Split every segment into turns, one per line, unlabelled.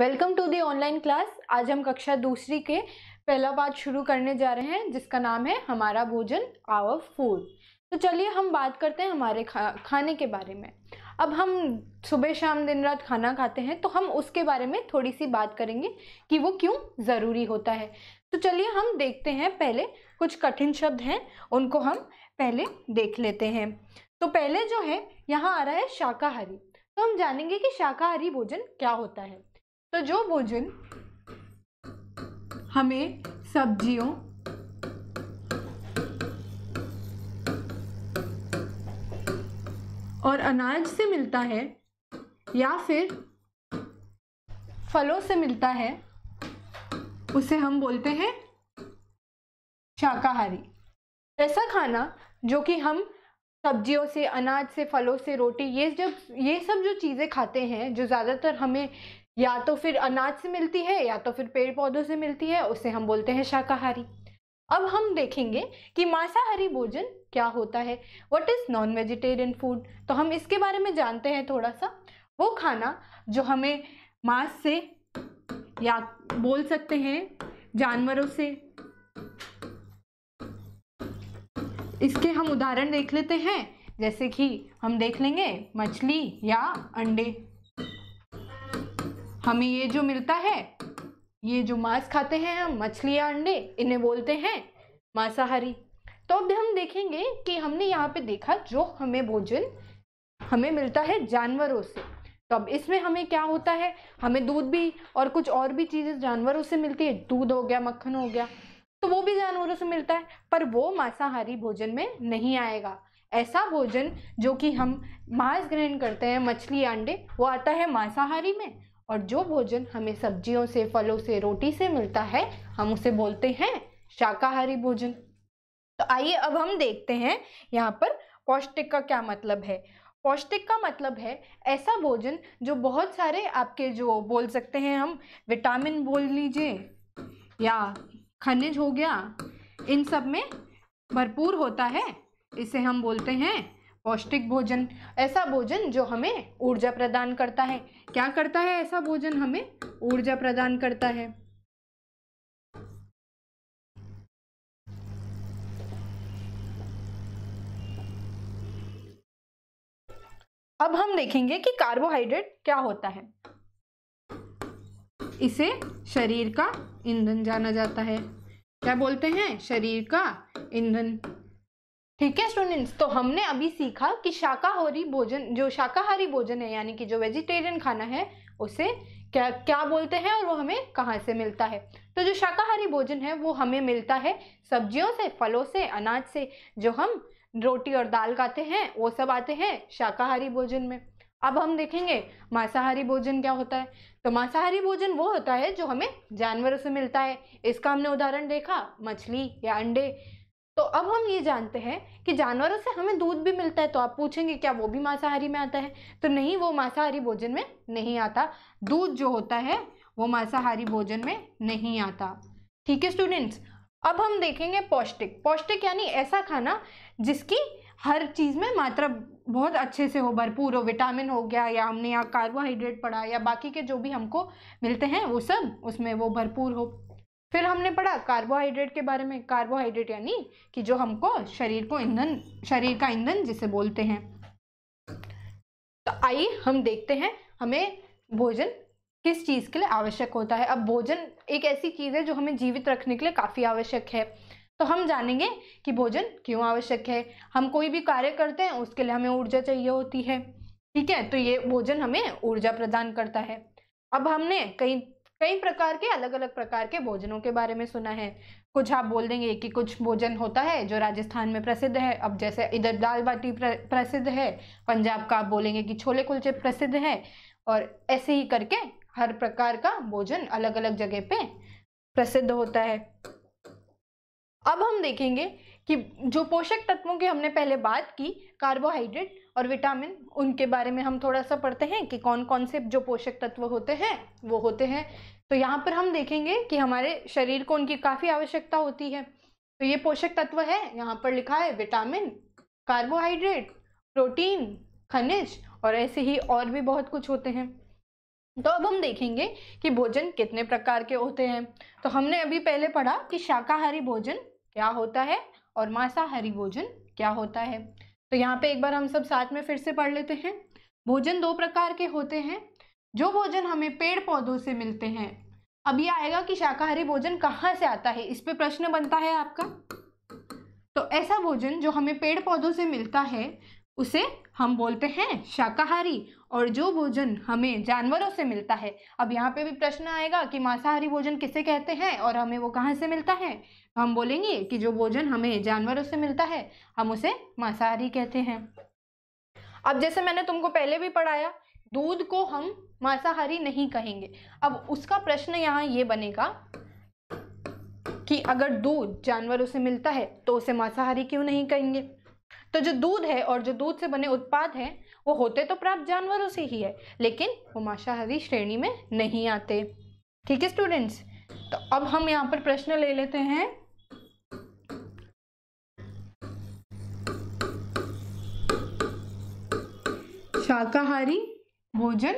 welcome to the online class आज हम कक्षा दूसरी के पहला बात शुरू करने जा रहे हैं जिसका नाम है हमारा भोजन आवर फूड तो चलिए हम बात करते हैं हमारे खा खाने के बारे में अब हम सुबह शाम दिन रात खाना खाते हैं तो हम उसके बारे में थोड़ी सी बात करेंगे कि वो क्यों ज़रूरी होता है तो चलिए हम देखते हैं पहले कुछ कठिन शब्द हैं उनको हम पहले देख लेते हैं तो पहले जो है यहाँ आ रहा है शाकाहारी तो हम जानेंगे कि शाकाहारी भोजन क्या होता है तो जो भोजन हमें सब्जियों और अनाज से मिलता है या फिर फलों से मिलता है उसे हम बोलते हैं शाकाहारी ऐसा खाना जो कि हम सब्जियों से अनाज से फलों से रोटी ये जब ये सब जो चीज़ें खाते हैं जो ज़्यादातर हमें या तो फिर अनाज से मिलती है या तो फिर पेड़ पौधों से मिलती है उसे हम बोलते हैं शाकाहारी अब हम देखेंगे कि मांसाहारी भोजन क्या होता है what is non vegetarian food तो हम इसके बारे में जानते हैं थोड़ा सा वो खाना जो हमें मांस से या बोल सकते हैं जानवरों से इसके हम उदाहरण देख लेते हैं जैसे कि हम देख लेंगे मछली या अंडे हमें ये जो मिलता है ये जो मांस खाते हैं हम मछलियाँ अंडे इन्हें बोलते हैं मांसाहारी तो अब हम देखेंगे कि हमने यहाँ पे देखा जो हमें भोजन हमें मिलता है जानवरों से तो अब इसमें हमें क्या होता है हमें दूध भी और कुछ और भी चीज़ें जानवरों से मिलती है दूध हो गया मक्खन हो गया तो वो भी जानवरों से मिलता है पर वो मांसाहारी भोजन में नहीं आएगा ऐसा भोजन जो कि हम मांस ग्रहण करते हैं मछली अंडे वो आता है मांसाहारी में और जो भोजन हमें सब्जियों से फलों से रोटी से मिलता है हम उसे बोलते हैं शाकाहारी भोजन तो आइए अब हम देखते हैं यहाँ पर पौष्टिक का क्या मतलब है पौष्टिक का मतलब है ऐसा भोजन जो बहुत सारे आपके जो बोल सकते हैं हम विटामिन बोल लीजिए या खनिज हो गया इन सब में भरपूर होता है इसे हम बोलते हैं पौष्टिक भोजन ऐसा भोजन जो हमें ऊर्जा प्रदान करता है क्या करता है ऐसा भोजन हमें ऊर्जा प्रदान करता है अब हम देखेंगे कि कार्बोहाइड्रेट क्या होता है इसे शरीर का ईंधन जाना जाता है क्या बोलते हैं शरीर का ईंधन ठीक है स्टूडेंट्स तो हमने अभी सीखा कि शाकाहारी भोजन जो शाकाहारी भोजन है यानी कि जो वेजिटेरियन खाना है उसे क्या क्या बोलते हैं और वो हमें कहाँ से मिलता है तो जो शाकाहारी भोजन है वो हमें मिलता है सब्जियों से फलों से अनाज से जो हम रोटी और दाल खाते हैं वो सब आते हैं शाकाहारी भोजन में अब हम देखेंगे मांसाहारी भोजन क्या होता है तो मांसाहारी भोजन वो होता है जो हमें जानवरों से मिलता है इसका हमने उदाहरण देखा मछली या अंडे तो अब हम ये जानते हैं कि जानवरों से हमें दूध भी मिलता है तो आप पूछेंगे क्या वो भी मांसाहारी में आता है तो नहीं वो मांसाहारी भोजन में नहीं आता दूध जो होता है वो मांसाहारी भोजन में नहीं आता ठीक है स्टूडेंट्स अब हम देखेंगे पौष्टिक पौष्टिक यानी ऐसा खाना जिसकी हर चीज़ में मात्रा बहुत अच्छे से हो भरपूर हो विटामिन हो गया या हमने यहाँ कार्बोहाइड्रेट पड़ा या बाकी के जो भी हमको मिलते हैं वो सब उसमें वो भरपूर हो फिर हमने पढ़ा कार्बोहाइड्रेट के बारे में कार्बोहाइड्रेट यानी कि जो हमको शरीर को ईंधन शरीर का ईंधन जिसे बोलते हैं तो आइए हम देखते हैं हमें भोजन किस चीज़ के लिए आवश्यक होता है अब भोजन एक ऐसी चीज़ है जो हमें जीवित रखने के लिए काफ़ी आवश्यक है तो हम जानेंगे कि भोजन क्यों आवश्यक है हम कोई भी कार्य करते हैं उसके लिए हमें ऊर्जा चाहिए होती है ठीक है तो ये भोजन हमें ऊर्जा प्रदान करता है अब हमने कई कई प्रकार के अलग अलग प्रकार के भोजनों के बारे में सुना है कुछ आप बोल देंगे कि कुछ भोजन होता है जो राजस्थान में प्रसिद्ध है अब जैसे इधर दाल बाटी प्रसिद्ध है पंजाब का आप बोलेंगे कि छोले कुलचे प्रसिद्ध है और ऐसे ही करके हर प्रकार का भोजन अलग अलग जगह पे प्रसिद्ध होता है अब हम देखेंगे कि जो पोषक तत्वों की हमने पहले बात की कार्बोहाइड्रेट और विटामिन उनके बारे में हम थोड़ा सा पढ़ते हैं कि कौन कौन से जो पोषक तत्व होते हैं वो होते हैं तो यहाँ पर हम देखेंगे कि हमारे शरीर को उनकी काफ़ी आवश्यकता होती है तो ये पोषक तत्व है यहाँ पर लिखा है विटामिन कार्बोहाइड्रेट प्रोटीन खनिज और ऐसे ही और भी बहुत कुछ होते हैं तो अब हम देखेंगे कि भोजन कितने प्रकार के होते हैं तो हमने अभी पहले पढ़ा कि शाकाहारी भोजन क्या होता है और मांसाहारी भोजन क्या होता है तो यहाँ पे एक बार हम सब साथ में फिर से पढ़ लेते हैं भोजन दो प्रकार के होते हैं जो भोजन हमें पेड़ पौधों से मिलते हैं अब ये आएगा कि शाकाहारी भोजन कहाँ से आता है इस पर प्रश्न बनता है आपका तो ऐसा भोजन जो हमें पेड़ पौधों से मिलता है उसे हम बोलते हैं शाकाहारी और जो भोजन हमें जानवरों से मिलता है अब यहाँ पे भी प्रश्न आएगा कि मांसाहारी भोजन किसे कहते हैं और हमें वो कहाँ से मिलता है हम बोलेंगे कि जो भोजन हमें जानवरों से मिलता है हम उसे मांसाहारी कहते हैं अब जैसे मैंने तुमको पहले भी पढ़ाया दूध को हम मांसाहारी नहीं कहेंगे अब उसका प्रश्न यहाँ ये बनेगा कि अगर दूध जानवरों से मिलता है तो उसे मांसाहारी क्यों नहीं कहेंगे तो जो दूध है और जो दूध से बने उत्पाद हैं वो होते तो प्राप्त जानवरों से ही है लेकिन वो मांसाहारी श्रेणी में नहीं आते ठीक है स्टूडेंट्स तो अब हम यहाँ पर प्रश्न ले लेते हैं शाकाहारी भोजन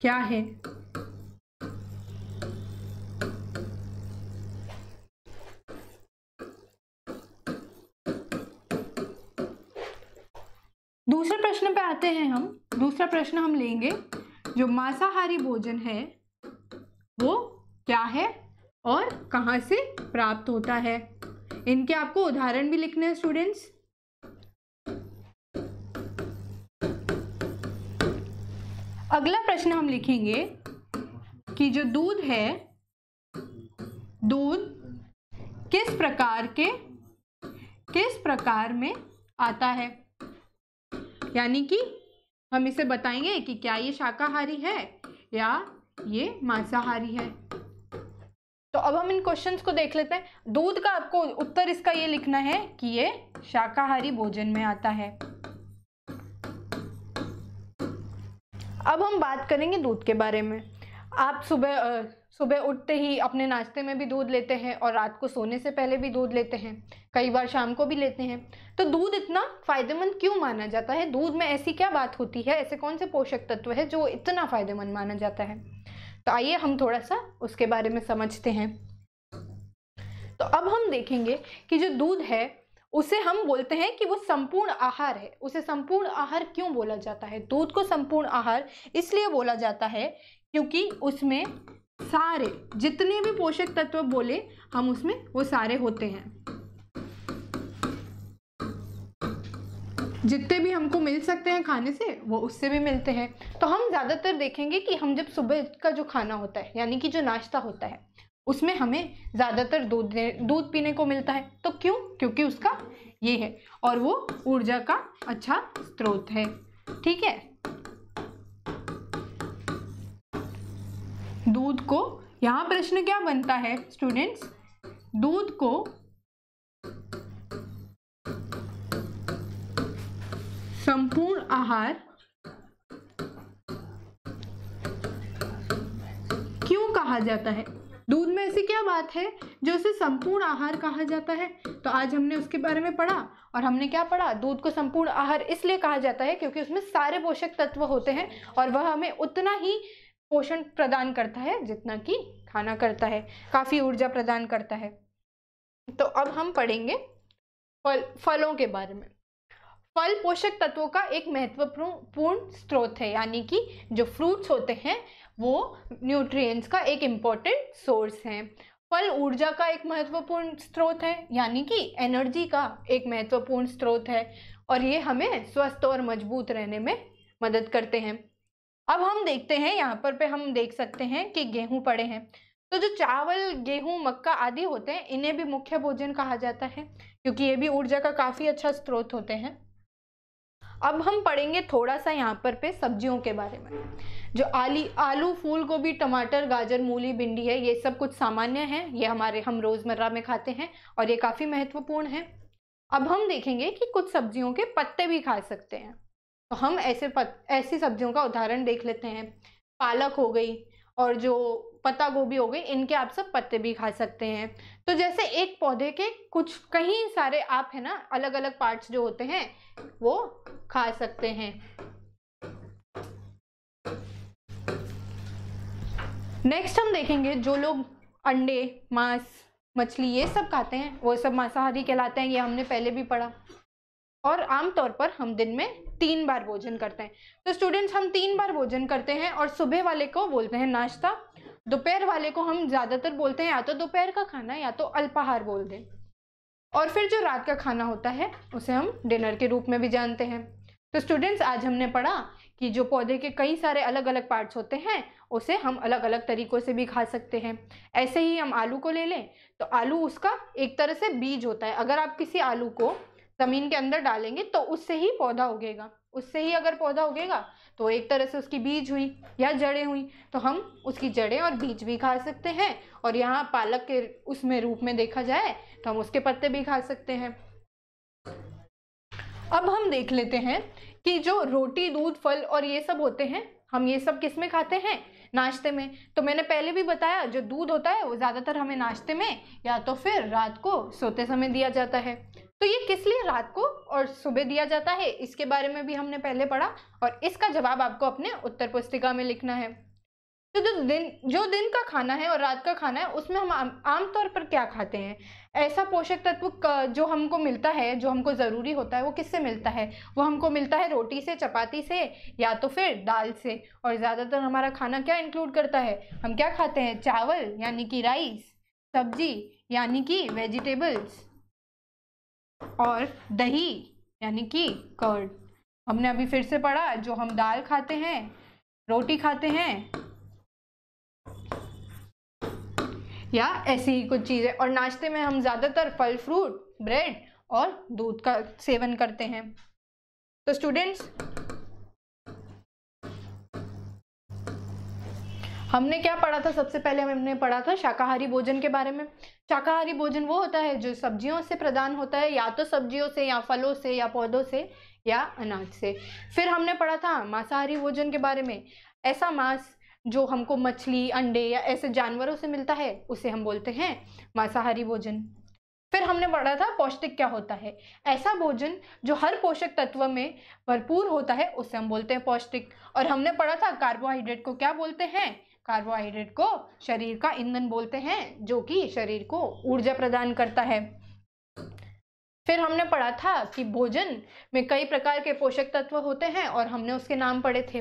क्या है दूसरे प्रश्न पे आते हैं हम दूसरा प्रश्न हम लेंगे जो मांसाहारी भोजन है वो क्या है और कहाँ से प्राप्त होता है इनके आपको उदाहरण भी लिखने हैं स्टूडेंट्स अगला प्रश्न हम लिखेंगे कि जो दूध है दूध किस प्रकार के किस प्रकार में आता है यानी कि हम इसे बताएंगे कि क्या ये शाकाहारी है या ये मांसाहारी है तो अब हम इन क्वेश्चंस को देख लेते हैं दूध का आपको उत्तर इसका ये लिखना है कि ये शाकाहारी भोजन में आता है अब हम बात करेंगे दूध के बारे में आप सुबह सुबह उठते ही अपने नाश्ते में भी दूध लेते हैं और रात को सोने से पहले भी दूध लेते हैं कई बार शाम को भी लेते हैं तो दूध इतना फ़ायदेमंद क्यों माना जाता है दूध में ऐसी क्या बात होती है ऐसे कौन से पोषक तत्व है जो इतना फ़ायदेमंद माना जाता है तो आइए हम थोड़ा सा उसके बारे में समझते हैं तो अब हम देखेंगे कि जो दूध है उसे हम बोलते हैं कि वो संपूर्ण आहार है उसे संपूर्ण आहार क्यों बोला जाता है दूध को संपूर्ण आहार इसलिए बोला जाता है क्योंकि उसमें सारे जितने भी पोषक तत्व बोले हम उसमें वो सारे होते हैं जितने भी हमको मिल सकते हैं खाने से वो उससे भी मिलते हैं तो हम ज़्यादातर देखेंगे कि हम जब सुबह का जो खाना होता है यानी कि जो नाश्ता होता है उसमें हमें ज़्यादातर दूध दूध पीने को मिलता है तो क्यों क्योंकि उसका ये है और वो ऊर्जा का अच्छा स्रोत है ठीक है दूध को यहाँ प्रश्न क्या बनता है स्टूडेंट्स दूध को संपूर्ण आहार क्यों कहा जाता है दूध में ऐसी क्या बात है जो उसे संपूर्ण आहार कहा जाता है तो आज हमने उसके बारे में पढ़ा और हमने क्या पढ़ा दूध को संपूर्ण आहार इसलिए कहा जाता है क्योंकि उसमें सारे पोषक तत्व होते हैं और वह हमें उतना ही पोषण प्रदान करता है जितना कि खाना करता है काफ़ी ऊर्जा प्रदान करता है तो अब हम पढ़ेंगे फल फलों के बारे में फल पोषक तत्वों का एक महत्वपूर्ण पूर्ण स्रोत है यानी कि जो फ्रूट्स होते हैं वो न्यूट्रिएंट्स का एक इम्पॉर्टेंट सोर्स है फल ऊर्जा का एक महत्वपूर्ण स्रोत है यानी कि एनर्जी का एक महत्वपूर्ण स्रोत है और ये हमें स्वस्थ और मजबूत रहने में मदद करते हैं अब हम देखते हैं यहाँ पर पे हम देख सकते हैं कि गेहूँ पड़े हैं तो जो चावल गेहूँ मक्का आदि होते हैं इन्हें भी मुख्य भोजन कहा जाता है क्योंकि ये भी ऊर्जा का काफ़ी अच्छा स्रोत होते हैं अब हम पढ़ेंगे थोड़ा सा यहाँ पर पे सब्जियों के बारे में जो आली आलू फूल गोभी टमाटर गाजर मूली भिंडी है ये सब कुछ सामान्य है ये हमारे हम रोज़मर्रा में खाते हैं और ये काफ़ी महत्वपूर्ण है अब हम देखेंगे कि कुछ सब्जियों के पत्ते भी खा सकते हैं तो हम ऐसे पत ऐसी सब्जियों का उदाहरण देख लेते हैं पालक हो गई और जो पत्ता गोभी हो गई इनके आप सब पत्ते भी खा सकते हैं तो जैसे एक पौधे के कुछ कहीं सारे आप है ना अलग अलग पार्ट्स जो होते हैं वो खा सकते हैं नेक्स्ट हम देखेंगे जो लोग अंडे मांस मछली ये सब खाते हैं वो सब मांसाहारी कहलाते हैं ये हमने पहले भी पढ़ा और आमतौर पर हम दिन में तीन बार भोजन करते हैं तो स्टूडेंट्स हम तीन बार भोजन करते हैं और सुबह वाले को बोलते हैं नाश्ता दोपहर वाले को हम ज़्यादातर बोलते हैं या तो दोपहर का खाना या तो अल्पाहार बोल दें और फिर जो रात का खाना होता है उसे हम डिनर के रूप में भी जानते हैं तो स्टूडेंट्स आज हमने पढ़ा कि जो पौधे के कई सारे अलग अलग पार्ट्स होते हैं उसे हम अलग अलग तरीक़ों से भी खा सकते हैं ऐसे ही हम आलू को ले लें तो आलू उसका एक तरह से बीज होता है अगर आप किसी आलू को ज़मीन के अंदर डालेंगे तो उससे ही पौधा उगेगा उससे ही अगर पौधा उगेगा तो एक तरह से उसकी बीज हुई या जड़ें हुई तो हम उसकी जड़ें और बीज भी खा सकते हैं और यहाँ पालक के उसमें रूप में देखा जाए तो हम उसके पत्ते भी खा सकते हैं अब हम देख लेते हैं कि जो रोटी दूध फल और ये सब होते हैं हम ये सब किस में खाते हैं नाश्ते में तो मैंने पहले भी बताया जो दूध होता है वो ज़्यादातर हमें नाश्ते में या तो फिर रात को सोते समय दिया जाता है तो ये किस लिए रात को और सुबह दिया जाता है इसके बारे में भी हमने पहले पढ़ा और इसका जवाब आपको अपने उत्तर पुस्तिका में लिखना है तो जो दिन जो दिन का खाना है और रात का खाना है उसमें हम आमतौर पर क्या खाते हैं ऐसा पोषक तत्व जो हमको मिलता है जो हमको ज़रूरी होता है वो किससे मिलता है वो हमको मिलता है रोटी से चपाती से या तो फिर दाल से और ज़्यादातर हमारा खाना क्या इंक्लूड करता है हम क्या खाते हैं चावल यानी कि राइस सब्जी यानी कि वेजिटेबल्स और दही यानी कि कर्ड हमने अभी फिर से पढ़ा जो हम दाल खाते हैं रोटी खाते हैं या ऐसी ही कुछ चीज़ें और नाश्ते में हम ज़्यादातर फल फ्रूट ब्रेड और दूध का सेवन करते हैं तो स्टूडेंट्स हमने क्या पढ़ा था सबसे पहले हमने पढ़ा था शाकाहारी भोजन के बारे में शाकाहारी भोजन वो होता है जो सब्जियों से प्रदान होता है या तो सब्जियों से या फलों से या पौधों से या अनाज से फिर हमने पढ़ा था मांसाहारी भोजन के बारे में ऐसा मांस जो हमको मछली अंडे या ऐसे जानवरों से मिलता है उसे हम बोलते हैं मांसाहारी भोजन फिर हमने पढ़ा था पौष्टिक क्या होता है ऐसा भोजन जो हर पोषक तत्व में भरपूर होता है उसे हम बोलते हैं पौष्टिक और हमने पढ़ा था कार्बोहाइड्रेट को क्या बोलते हैं कार्बोहाइड्रेट को शरीर का ईंधन बोलते हैं जो कि शरीर को ऊर्जा प्रदान करता है फिर हमने पढ़ा था कि भोजन में कई प्रकार के पोषक तत्व होते हैं और हमने उसके नाम पढ़े थे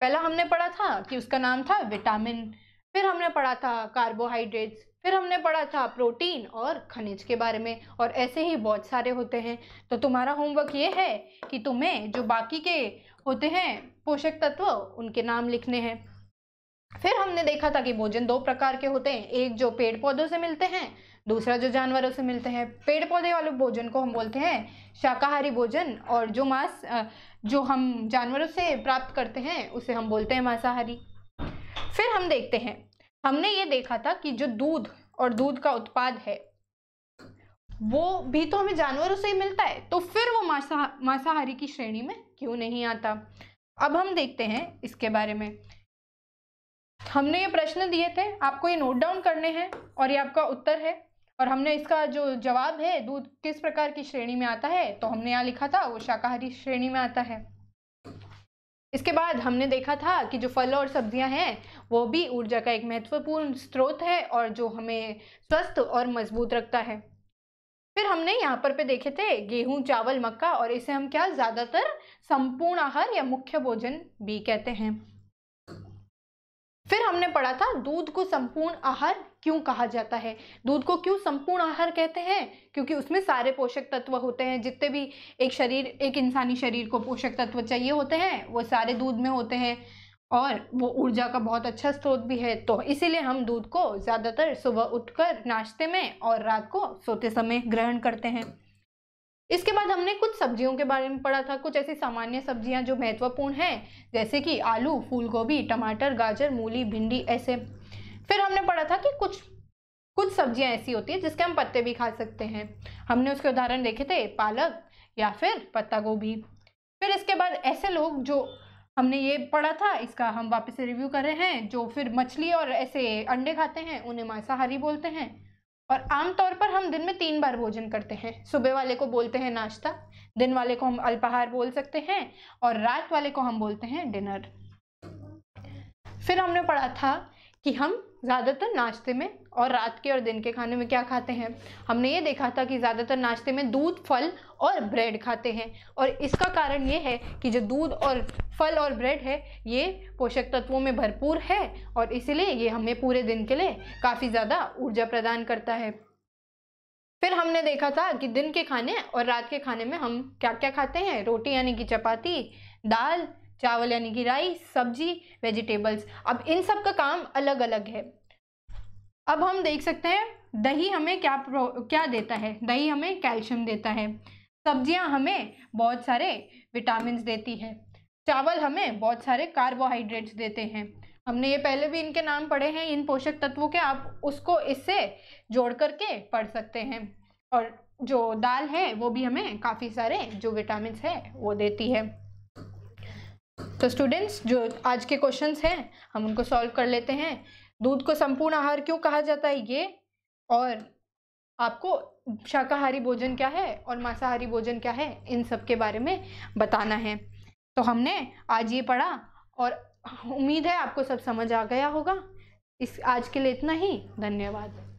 पहला हमने पढ़ा था कि उसका नाम था विटामिन फिर हमने पढ़ा था कार्बोहाइड्रेट्स फिर हमने पढ़ा था प्रोटीन और खनिज के बारे में और ऐसे ही बहुत सारे होते हैं तो तुम्हारा होमवर्क ये है कि तुम्हें जो बाकी के होते हैं पोषक तत्व उनके नाम लिखने हैं फिर हमने देखा था कि भोजन दो प्रकार के होते हैं एक जो पेड़ पौधों से मिलते हैं दूसरा जो जानवरों से मिलते हैं पेड़ पौधे वाले भोजन को हम बोलते हैं शाकाहारी भोजन और जो मांस जो हम जानवरों से प्राप्त करते हैं उसे हम बोलते हैं मांसाहारी फिर हम देखते हैं हमने ये देखा था कि जो दूध और दूध का उत्पाद है वो भी तो हमें जानवरों से ही मिलता है तो फिर वो मांसा मांसाहारी की श्रेणी में क्यों नहीं आता अब हम देखते हैं इसके बारे में हमने ये प्रश्न दिए थे आपको ये नोट डाउन करने हैं और ये आपका उत्तर है और हमने इसका जो जवाब है दूध किस प्रकार की श्रेणी में आता है तो हमने यहाँ लिखा था वो शाकाहारी श्रेणी में आता है इसके बाद हमने देखा था कि जो फल और सब्जियां हैं वो भी ऊर्जा का एक महत्वपूर्ण स्रोत है और जो हमें स्वस्थ और मजबूत रखता है फिर हमने यहाँ पर पे देखे थे गेहूं चावल मक्का और इसे हम क्या ज़्यादातर संपूर्ण आहार या मुख्य भोजन भी कहते हैं फिर हमने पढ़ा था दूध को संपूर्ण आहार क्यों कहा जाता है दूध को क्यों संपूर्ण आहार कहते हैं क्योंकि उसमें सारे पोषक तत्व होते हैं जितने भी एक शरीर एक इंसानी शरीर को पोषक तत्व चाहिए होते हैं वो सारे दूध में होते हैं और वो ऊर्जा का बहुत अच्छा स्रोत भी है तो इसीलिए हम दूध को ज़्यादातर सुबह उठकर नाश्ते में और रात को सोते समय ग्रहण करते हैं इसके बाद हमने कुछ सब्जियों के बारे में पढ़ा था कुछ ऐसी सामान्य सब्जियां जो महत्वपूर्ण हैं जैसे कि आलू फूलगोभी टमाटर गाजर मूली भिंडी ऐसे फिर हमने पढ़ा था कि कुछ कुछ सब्जियां ऐसी होती है जिसके हम पत्ते भी खा सकते हैं हमने उसके उदाहरण देखे थे पालक या फिर पत्ता गोभी फिर इसके बाद ऐसे लोग जो हमने ये पढ़ा था इसका हम वापस से रिव्यू कर रहे हैं जो फिर मछली और ऐसे अंडे खाते हैं उन्हें मांसाहारी बोलते हैं और आमतौर पर हम दिन में तीन बार भोजन करते हैं सुबह वाले को बोलते हैं नाश्ता दिन वाले को हम अल्पाहार बोल सकते हैं और रात वाले को हम बोलते हैं डिनर फिर हमने पढ़ा था कि हम ज़्यादातर नाश्ते में और रात के और दिन के खाने में क्या खाते हैं हमने ये देखा था कि ज़्यादातर नाश्ते में दूध फल और ब्रेड खाते हैं और इसका कारण ये है कि जो दूध और फल और ब्रेड है ये पोषक तत्वों में भरपूर है और इसीलिए ये हमें पूरे दिन के लिए काफ़ी ज़्यादा ऊर्जा प्रदान करता है फिर हमने देखा था कि दिन के खाने और रात के खाने में हम क्या क्या खाते हैं रोटी यानी कि चपाती दाल चावल यानी कि राइस सब्जी वेजिटेबल्स अब इन सब का काम अलग अलग है अब हम देख सकते हैं दही हमें क्या क्या देता है दही हमें कैल्शियम देता है सब्जियां हमें बहुत सारे विटामिन देती है चावल हमें बहुत सारे कार्बोहाइड्रेट्स देते हैं हमने ये पहले भी इनके नाम पढ़े हैं इन पोषक तत्वों के आप उसको इससे जोड़ करके पढ़ सकते हैं और जो दाल है वो भी हमें काफ़ी सारे जो विटामिन है वो देती है तो स्टूडेंट्स जो आज के क्वेश्चंस हैं हम उनको सॉल्व कर लेते हैं दूध को संपूर्ण आहार क्यों कहा जाता है ये और आपको शाकाहारी भोजन क्या है और मांसाहारी भोजन क्या है इन सब के बारे में बताना है तो हमने आज ये पढ़ा और उम्मीद है आपको सब समझ आ गया होगा इस आज के लिए इतना ही धन्यवाद